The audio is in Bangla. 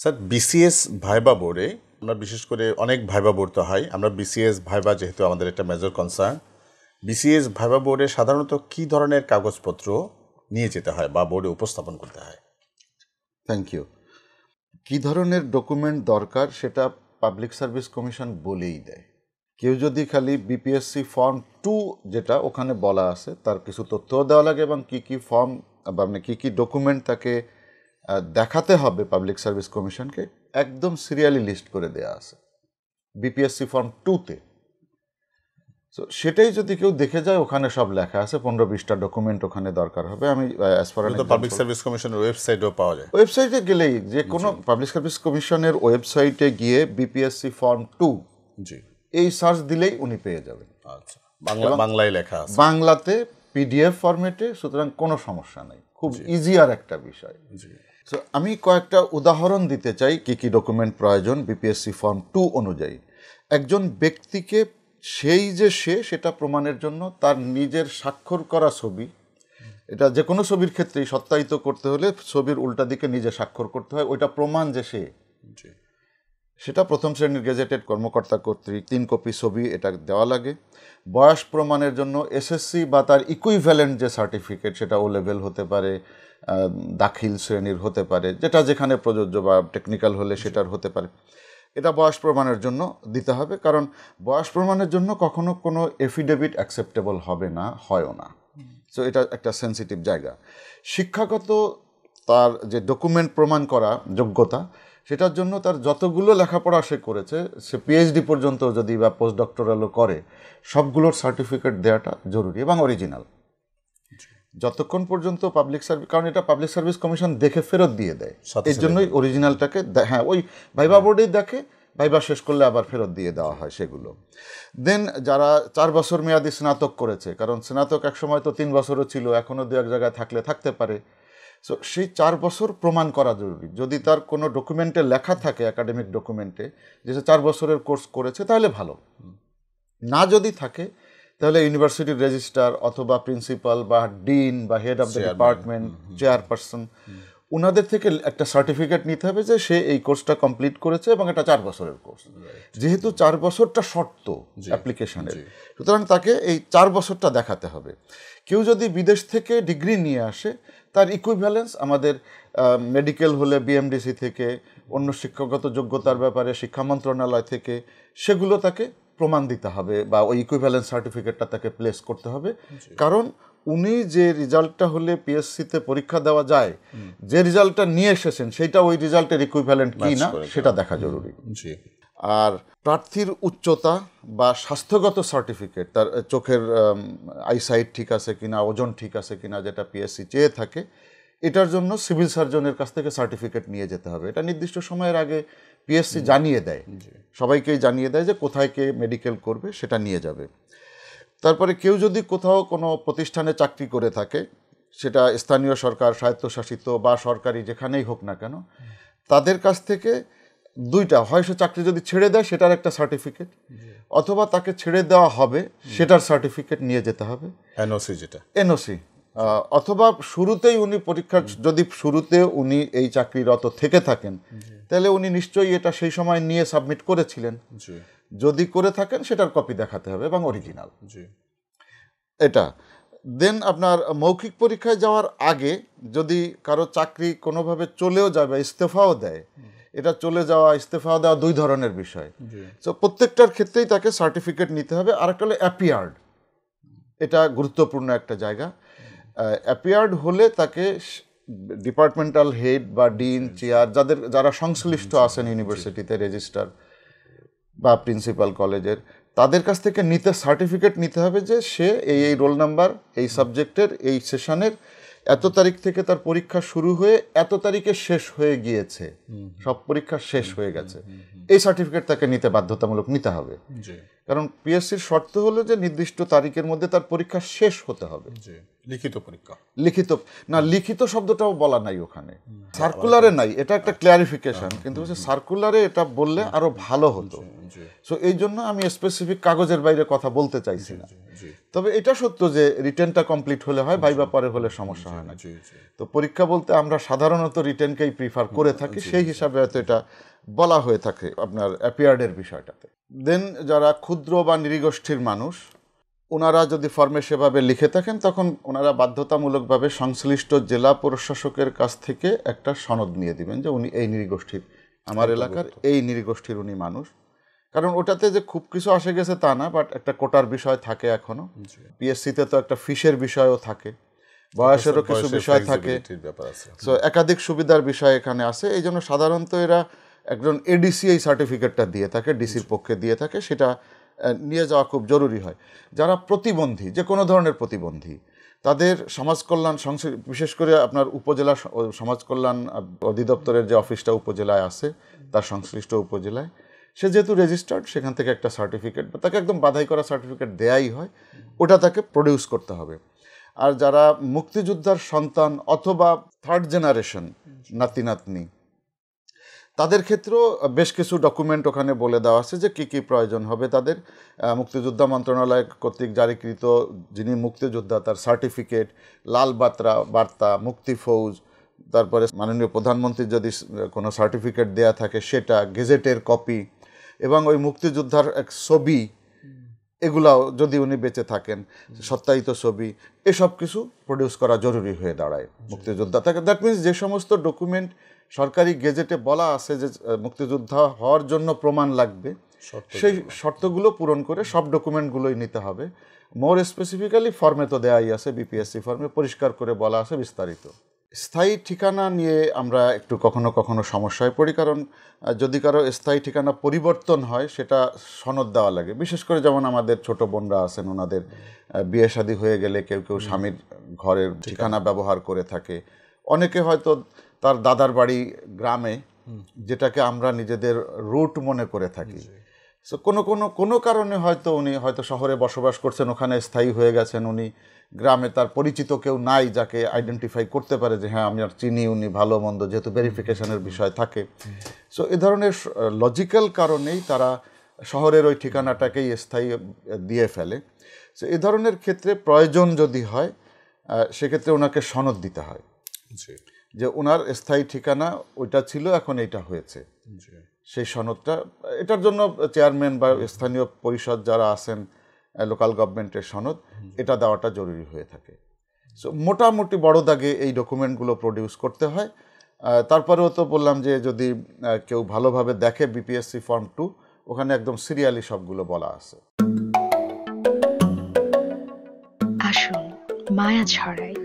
স্যার বিসিএস ভাইবা বোর্ডে আমরা বিশেষ করে অনেক ভাইবা বোর্ড তো হয় আমরা বিসিএস ভাইবা যেহেতু আমাদের একটা মেজর কনসার্ন বিসিএস ভাইবা বোর্ডে সাধারণত কি ধরনের কাগজপত্র নিয়ে যেতে হয় বা বোর্ডে উপস্থাপন করতে হয় থ্যাংক ইউ কি ধরনের ডকুমেন্ট দরকার সেটা পাবলিক সার্ভিস কমিশন বলেই দেয় কেউ যদি খালি বিপিএসসি ফর্ম টু যেটা ওখানে বলা আছে তার কিছু তথ্য দেওয়া লাগে এবং কি কি ফর্ম বা মানে কী কী ডকুমেন্ট তাকে দেখাতে হবে পাবলিক সার্ভিস কমিশনকে একদম সিরিয়ালি লিস্ট করে দেয়া আছে বিপিএসসি ফর্ম টুতে সো সেটাই যদি কেউ দেখে যায় ওখানে সব লেখা আছে পনেরো বিশটা ডকুমেন্ট ওখানে দরকার হবে আমি অ্যাজ ফার পাবলিক সার্ভিস কমিশনের ওয়েবসাইটেও পাওয়া যায় ওয়েবসাইটে গেলেই যে কোনো পাবলিক সার্ভিস কমিশনের ওয়েবসাইটে গিয়ে বিপিএসসি ফর্ম টু জি এই সার্চ দিলেই উনি পেয়ে যাবেন আচ্ছা বাংলা বাংলায় লেখা আছে বাংলাতে পিডিএফ ফরম্যাটে সুতরাং কোনো সমস্যা নেই খুব ইজিয়ার একটা বিষয় জি তো আমি কয়েকটা উদাহরণ দিতে চাই কি কি ডকুমেন্ট প্রয়োজন বিপিএসসি ফর্ম টু অনুযায়ী একজন ব্যক্তিকে সেই যে সে সেটা প্রমাণের জন্য তার নিজের স্বাক্ষর করা ছবি এটা যে কোনো ছবির ক্ষেত্রেই সত্যায়িত করতে হলে ছবির উল্টা দিকে নিজে স্বাক্ষর করতে হয় ওইটা প্রমাণ যে সে সেটা প্রথম শ্রেণীর গেজেটেড কর্মকর্তা কর্তৃক তিন কপি ছবি এটা দেওয়া লাগে বয়স প্রমাণের জন্য এসএসসি বা তার ইকুইভ্যালেন্ট যে সার্টিফিকেট সেটা ও লেভেল হতে পারে দাখিল শ্রেণীর হতে পারে যেটা যেখানে প্রযোজ্য বা টেকনিক্যাল হলে সেটার হতে পারে এটা বয়স প্রমাণের জন্য দিতে হবে কারণ বয়স প্রমাণের জন্য কখনো কোনো এফিডেভিট অ্যাকসেপ্টেবল হবে না হয়ও না সো এটা একটা সেন্সিটিভ জায়গা শিক্ষাগত তার যে ডকুমেন্ট প্রমাণ করা যোগ্যতা সেটার জন্য তার যতগুলো লেখাপড়া সে করেছে সে পিএইচডি পর্যন্ত যদি বা পোস্ট ডক্টরালও করে সবগুলোর সার্টিফিকেট দেওয়াটা জরুরি এবং অরিজিনাল যতক্ষণ পর্যন্ত পাবলিক সার্ভিস কারণ এটা পাবলিক সার্ভিস কমিশন দেখে ফেরত দিয়ে দেয় এর জন্যই অরিজিনালটাকে হ্যাঁ ওই ভাইবা বোর্ডেই দেখে ভাইবা শেষ করলে আবার ফেরত দিয়ে দেওয়া হয় সেগুলো দেন যারা চার বছর মেয়াদি স্নাতক করেছে কারণ স্নাতক এক সময় তো তিন বছরও ছিল এখনও দু এক জায়গায় থাকলে থাকতে পারে সো সেই চার বছর প্রমাণ করা জরুরি যদি তার কোনো ডকুমেন্টে লেখা থাকে একাডেমিক ডকুমেন্টে যে সে চার বছরের কোর্স করেছে তাহলে ভালো না যদি থাকে তাহলে ইউনিভার্সিটির রেজিস্ট্রার অথবা প্রিন্সিপাল বা ডিন বা head of the department chairperson ওনাদের থেকে একটা সার্টিফিকেট নিতে হবে যে সে এই কোর্সটা কমপ্লিট করেছে এবং এটা চার বছরের কোর্স যেহেতু চার বছরটা শর্ত অ্যাপ্লিকেশনের সুতরাং তাকে এই চার বছরটা দেখাতে হবে কেউ যদি বিদেশ থেকে ডিগ্রি নিয়ে আসে তার ইকুইভ্যালেন্স আমাদের মেডিকেল হলে বিএমডিসি থেকে অন্য শিক্ষাগত যোগ্যতার ব্যাপারে শিক্ষা মন্ত্রণালয় থেকে সেগুলো তাকে প্রমাণ দিতে হবে বা ওই ইকুইভ্যালেন্স সার্টিফিকেটটা তাকে প্লেস করতে হবে কারণ উনি যে রেজাল্টটা হলে পিএসসিতে পরীক্ষা দেওয়া যায় যে রেজাল্টটা নিয়ে এসেছেন সেটা ওই রেজাল্টের ইকুইভ্যালেন্ট কি না সেটা দেখা জরুরি আর প্রার্থীর উচ্চতা বা স্বাস্থ্যগত সার্টিফিকেট তার চোখের আইসাইট ঠিক আছে কিনা ওজন ঠিক আছে কিনা যেটা পিএসসি চেয়ে থাকে এটার জন্য সিভিল সার্জনের কাছ থেকে সার্টিফিকেট নিয়ে যেতে হবে এটা নির্দিষ্ট সময়ের আগে পিএসসি জানিয়ে দেয় সবাইকেই জানিয়ে দেয় যে কোথায় কে মেডিকেল করবে সেটা নিয়ে যাবে তারপরে কেউ যদি কোথাও কোনো প্রতিষ্ঠানে চাকরি করে থাকে সেটা স্থানীয় সরকার স্বায়ত্তশাসিত বা সরকারি যেখানেই হোক না কেন তাদের কাছ থেকে দুইটা হয় সে চাকরি যদি ছেড়ে দেয় সেটার একটা সার্টিফিকেট অথবা তাকে ছেড়ে দেওয়া হবে সেটার সার্টিফিকেট নিয়ে যেতে হবে এনওসি যেটা এনওসি অথবা শুরুতেই উনি পরীক্ষার যদি শুরুতে উনি এই চাকরিরত থেকে থাকেন তাহলে উনি নিশ্চয়ই এটা সেই সময় নিয়ে সাবমিট করেছিলেন যদি করে থাকেন সেটার কপি দেখাতে হবে এবং অরিজিনাল এটা দেন আপনার মৌখিক পরীক্ষায় যাওয়ার আগে যদি কারো চাকরি কোনোভাবে চলেও যায় বা ইস্তফাও দেয় এটা চলে যাওয়া ইস্তফা দেওয়া দুই ধরনের বিষয় তো প্রত্যেকটার ক্ষেত্রেই তাকে সার্টিফিকেট নিতে হবে আর একটা হলো অ্যাপিয়ার্ড এটা গুরুত্বপূর্ণ একটা জায়গা অ্যাপিয়ার্ড হলে তাকে ডিপার্টমেন্টাল হেড বা ডিন চেয়ার যাদের যারা সংশ্লিষ্ট আছেন ইউনিভার্সিটিতে রেজিস্ট্রার বা প্রিন্সিপাল কলেজের তাদের কাছ থেকে নিতে সার্টিফিকেট নিতে হবে যে সে এই এই রোল নাম্বার এই সাবজেক্টের এই সেশনের এত তারিখ থেকে তার পরীক্ষা শুরু হয়ে এত তারিখে শেষ হয়ে গিয়েছে সব পরীক্ষা শেষ হয়ে গেছে এই সার্টিফিকেট তাকে নিতে বাধ্যতামূলক নিতে হবে কারণ পিএসসির শর্ত হলো যে নির্দিষ্ট তারিখের মধ্যে তার পরীক্ষা শেষ হতে হবে লিখিত পরীক্ষা লিখিত না লিখিত শব্দটাও বলা নাই ওখানে সার্কুলারে নাই এটা একটা ক্লারিফিকেশন কিন্তু সার্কুলারে এটা বললে আরো ভালো হতো সো এই জন্য আমি স্পেসিফিক কাগজের বাইরে কথা বলতে চাইছি না তবে এটা সত্য যে রিটেনটা কমপ্লিট হলে হয় ভাইবা পরে হলে সমস্যা হয় না তো পরীক্ষা বলতে আমরা সাধারণত রিটেনকেই প্রিফার করে থাকি সেই হিসাবে হয়তো এটা বলা হয়ে থাকে আপনার অ্যাপিয়ার্ডের বিষয়টাতে দেন যারা ক্ষুদ্র বা নিরীগোষ্ঠীর মানুষ ওনারা যদি ফর্মে সেভাবে লিখে থাকেন তখন ওনারা বাধ্যতামূলকভাবে সংশ্লিষ্ট জেলা প্রশাসকের কাছ থেকে একটা সনদ নিয়ে দিবেন যে উনি এই নিরীগোষ্ঠীর আমার এলাকার এই নিরীগোষ্ঠীর উনি মানুষ কারণ ওটাতে যে খুব কিছু আসে গেছে তা না বাট একটা কোটার বিষয় থাকে এখনও পিএসসিতে তো একটা ফিসের বিষয়ও থাকে বয়সেরও কিছু বিষয় থাকে তো একাধিক সুবিধার বিষয় এখানে আছে এই জন্য সাধারণত এরা একজন এডিসি এই সার্টিফিকেটটা দিয়ে থাকে ডিসির পক্ষে দিয়ে থাকে সেটা নিয়ে যাওয়া খুব জরুরি হয় যারা প্রতিবন্ধী যে কোনো ধরনের প্রতিবন্ধী তাদের সমাজকল্যাণ বিশেষ করে আপনার উপজেলা সমাজকল্যাণ অধিদপ্তরের যে অফিসটা উপজেলায় আছে তার সংশ্লিষ্ট উপজেলায় সে যেহেতু রেজিস্টার্ড সেখান থেকে একটা সার্টিফিকেট বা তাকে একদম বাধাই করা সার্টিফিকেট দেয়াই হয় ওটা তাকে প্রডিউস করতে হবে আর যারা মুক্তিযোদ্ধার সন্তান অথবা থার্ড জেনারেশন নাতি নাতনি তাদের ক্ষেত্রেও বেশ কিছু ডকুমেন্ট ওখানে বলে দেওয়া আছে যে কী কী প্রয়োজন হবে তাদের মুক্তিযোদ্ধা মন্ত্রণালয় কর্তৃক জারিকৃত যিনি মুক্তিযোদ্ধা তার সার্টিফিকেট লাল বার্তা বার্তা মুক্তি ফৌজ তারপরে মাননীয় প্রধানমন্ত্রীর যদি কোনো সার্টিফিকেট দেয়া থাকে সেটা গেজেটের কপি এবং ওই মুক্তিযোদ্ধার এক ছবি এগুলাও যদি উনি বেঁচে থাকেন সত্যায়িত ছবি এসব কিছু প্রডিউস করা জরুরি হয়ে দাঁড়ায় মুক্তিযোদ্ধা তাকে দ্যাট মিনস যে সমস্ত ডকুমেন্ট সরকারি গেজেটে বলা আছে যে মুক্তিযোদ্ধা হওয়ার জন্য প্রমাণ লাগবে সেই শর্তগুলো পূরণ করে সব ডকুমেন্টগুলোই নিতে হবে মোর স্পেসিফিক্যালি ফর্মে তো দেওয়াই আছে বিপিএসসি ফর্মে পরিষ্কার করে বলা আছে বিস্তারিত স্থায়ী ঠিকানা নিয়ে আমরা একটু কখনো কখনো সমস্যায় পড়ি কারণ যদি কারো স্থায়ী ঠিকানা পরিবর্তন হয় সেটা সনদ দেওয়া লাগে বিশেষ করে যেমন আমাদের ছোট বোনরা আছেন ওনাদের বিয়ে শাদী হয়ে গেলে কেউ কেউ স্বামীর ঘরের ঠিকানা ব্যবহার করে থাকে অনেকে হয়তো তার দাদার বাড়ি গ্রামে যেটাকে আমরা নিজেদের রুট মনে করে থাকি সো কোনো কোনো কোনো কারণে হয়তো উনি হয়তো শহরে বসবাস করছেন ওখানে স্থায়ী হয়ে গেছেন উনি গ্রামে তার পরিচিত কেউ নাই যাকে আইডেন্টিফাই করতে পারে যে হ্যাঁ আমি আর চিনি উনি ভালো মন্দ যেহেতু ভেরিফিকেশনের বিষয় থাকে সো এ ধরনের লজিক্যাল কারণেই তারা শহরের ওই ঠিকানাটাকেই স্থায়ী দিয়ে ফেলে সো এ ধরনের ক্ষেত্রে প্রয়োজন যদি হয় সেক্ষেত্রে ওনাকে সনদ দিতে হয় যে ওনার স্থায়ী ঠিকানা ওইটা ছিল এখন এটা হয়েছে সেই সনদটা এটার জন্য চেয়ারম্যান বা স্থানীয় পরিষদ যারা আছেন লোকাল গভর্নমেন্টের সনদ এটা দেওয়াটা জরুরি হয়ে থাকে সো মোটামুটি বড় দাগে এই ডকুমেন্টগুলো প্রডিউস করতে হয় তারপরেও তো বললাম যে যদি কেউ ভালোভাবে দেখে বিপিএসসি ফর্ম টু ওখানে একদম সিরিয়ালি সবগুলো বলা আছে আসুন মায়া ছড়াই